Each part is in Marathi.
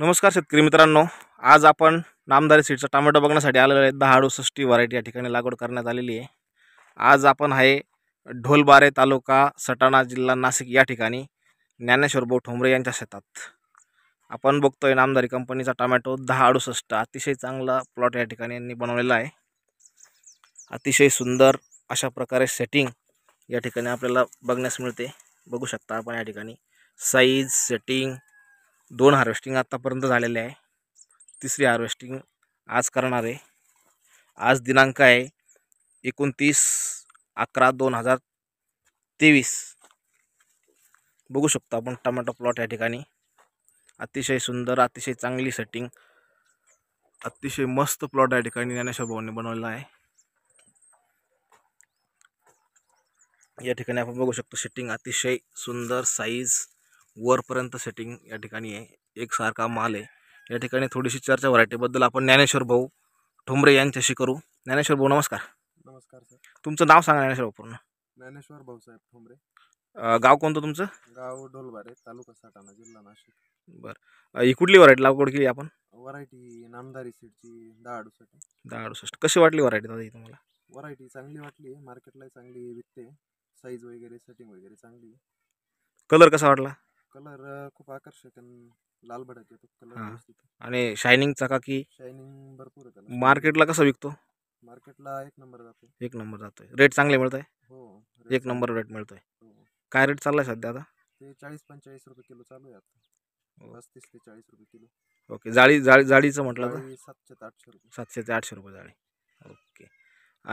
नमस्कार शेतकरी मित्रांनो आज आपण नामदारी सीडचा टोमॅटो बघण्यासाठी आलेलो आहे दहा अडुसष्टी व्हरायटी या ठिकाणी लागवड करण्यात आलेली आहे आज आपण आहे ढोलबारे तालुका सटाणा जिल्हा नाशिक या ठिकाणी ज्ञानेश्वर भाऊ ठोंबरे यांच्या शेतात आपण बघतोय नामदारी कंपनीचा टोमॅटो दहा अडुसष्ट अतिशय चांगला प्लॉट या ठिकाणी यांनी बनवलेला आहे अतिशय सुंदर अशा प्रकारे सेटिंग या ठिकाणी आपल्याला बघण्यास मिळते बघू शकता आपण या ठिकाणी साईज सेटिंग दोन हार्वेस्टिंग आत्तापर्यंत झालेले आहे तिसरी हार्वेस्टिंग आज करणार आहे आज दिनांक आहे एकोणतीस अकरा दोन हजार तेवीस बघू शकतो आपण टमॅटो प्लॉट या ठिकाणी अतिशय सुंदर अतिशय चांगली सेटिंग अतिशय मस्त प्लॉट या ठिकाणी ज्ञानेश्वर भाऊने बनवलेला आहे या ठिकाणी आपण बघू शकतो सेटिंग अतिशय सुंदर साईज वरपर्यंत सेटिंग या ठिकाणी आहे एकसारखा माल आहे या ठिकाणी थोडीशी चर्चा व्हरायटीबद्दल आपण ज्ञानेश्वर भाऊ ठोंबरे यांच्याशी करू ज्ञानेश्वर भाऊ नमस्कार नमस्कार सर तुमचं नाव सांगा ज्ञानेश्वर भाऊ पूर्ण ज्ञानेश्वर भाऊ साहेब ठोंबरे गाव कोणतं तुमचं गाव ढोलबारे तालुका साटाणा जिल्हा नाशिक बरं ही कुठली व्हरायटी लागवड केली आपण व्हरायटी नामदारी सीडची दहा अडुसष्ट दहा अडुसष्ट कशी वाटली व्हरायटी दादा तुम्हाला व्हरायटी चांगली वाटली मार्केटला चांगली विकते साईज वगैरे सेटिंग वगैरे चांगली कलर कसा वाटला कलर खूप आकर्षक लाल भडक येतो कलर आणि शायनिंगचा का की शायनिंग भरपूर आहे मार्केटला कसा विकतो मार्केटला एक नंबर जातो एक नंबर जातोय रेट चांगले मिळत आहे हो एक नंबर रेट मिळतोय हो. काय रेट चाललाय सध्या आता ते चाळीस पंचेचाळीस रुपये किलो चालू आहे आता हो. पस्तीस ते चाळीस रुपये किलो ओके जाळी जाळी जाळीचं म्हटलं तर सातशे ते आठशे रुपये सातशे ते आठशे रुपये जाळी ओके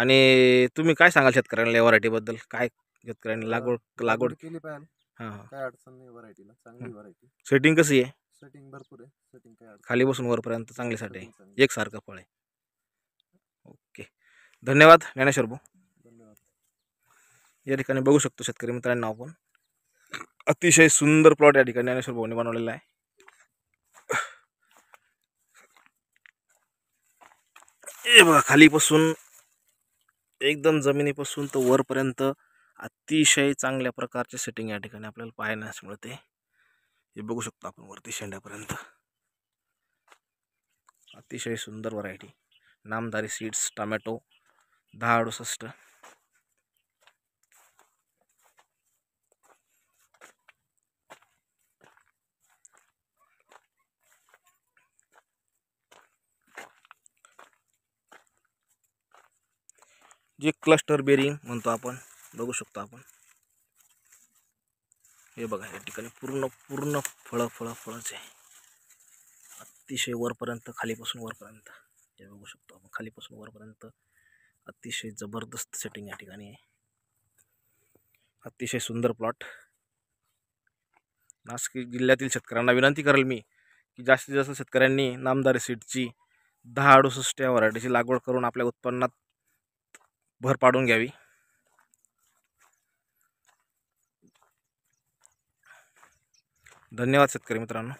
आणि तुम्ही काय सांगाल शेतकऱ्यांना या व्हरायटीबद्दल काय शेतकऱ्यांनी लागवड लागवड केली पाहिजे हां हां काय अडचण नाही व्हरायटीला चांगली व्हरायटी सेटिंग कशी आहे सेटिंग भरपूर आहे सेटिंग काय खाली बसून वरपर्यंत चांगल्यासाठी setting एक आहे फळ आहे ओके धन्यवाद ज्ञानेश्वर भाऊ धन्यवाद या ठिकाणी बघू शकतो शेतकरी मित्रांना आपण अतिशय सुंदर प्लॉट या ठिकाणी ज्ञानेश्वर भाऊने बनवलेला आहे ए बघा खालीपासून एकदम जमिनीपासून तर वरपर्यंत अतिशय चांगल्या प्रकारचे सेटिंग या ठिकाणी आपल्याला पाहायला मिळते हे बघू शकतो आपण वरती शेंड्यापर्यंत अतिशय सुंदर व्हरायटी नामदारी सीड्स टमॅटो दहा अडुसष्ट जे क्लस्टर बेरिंग म्हणतो आपण बघू शकतो आपण हे बघा या ठिकाणी पूर्ण पूर्ण फळं फळं फळंच आहे अतिशय वरपर्यंत खालीपासून वरपर्यंत हे बघू शकतो आपण खालीपासून वरपर्यंत अतिशय जबरदस्त सेटिंग या ठिकाणी आहे अतिशय सुंदर प्लॉट नाशिक जिल्ह्यातील शेतकऱ्यांना विनंती करेल मी की जास्तीत जास्त शेतकऱ्यांनी नामदारी सीटची दहा अडुसष्ट या व्हरायटीची लागवड करून आपल्या उत्पन्नात भर पाडून घ्यावी धन्यवाद शेतकरी मित्रांनो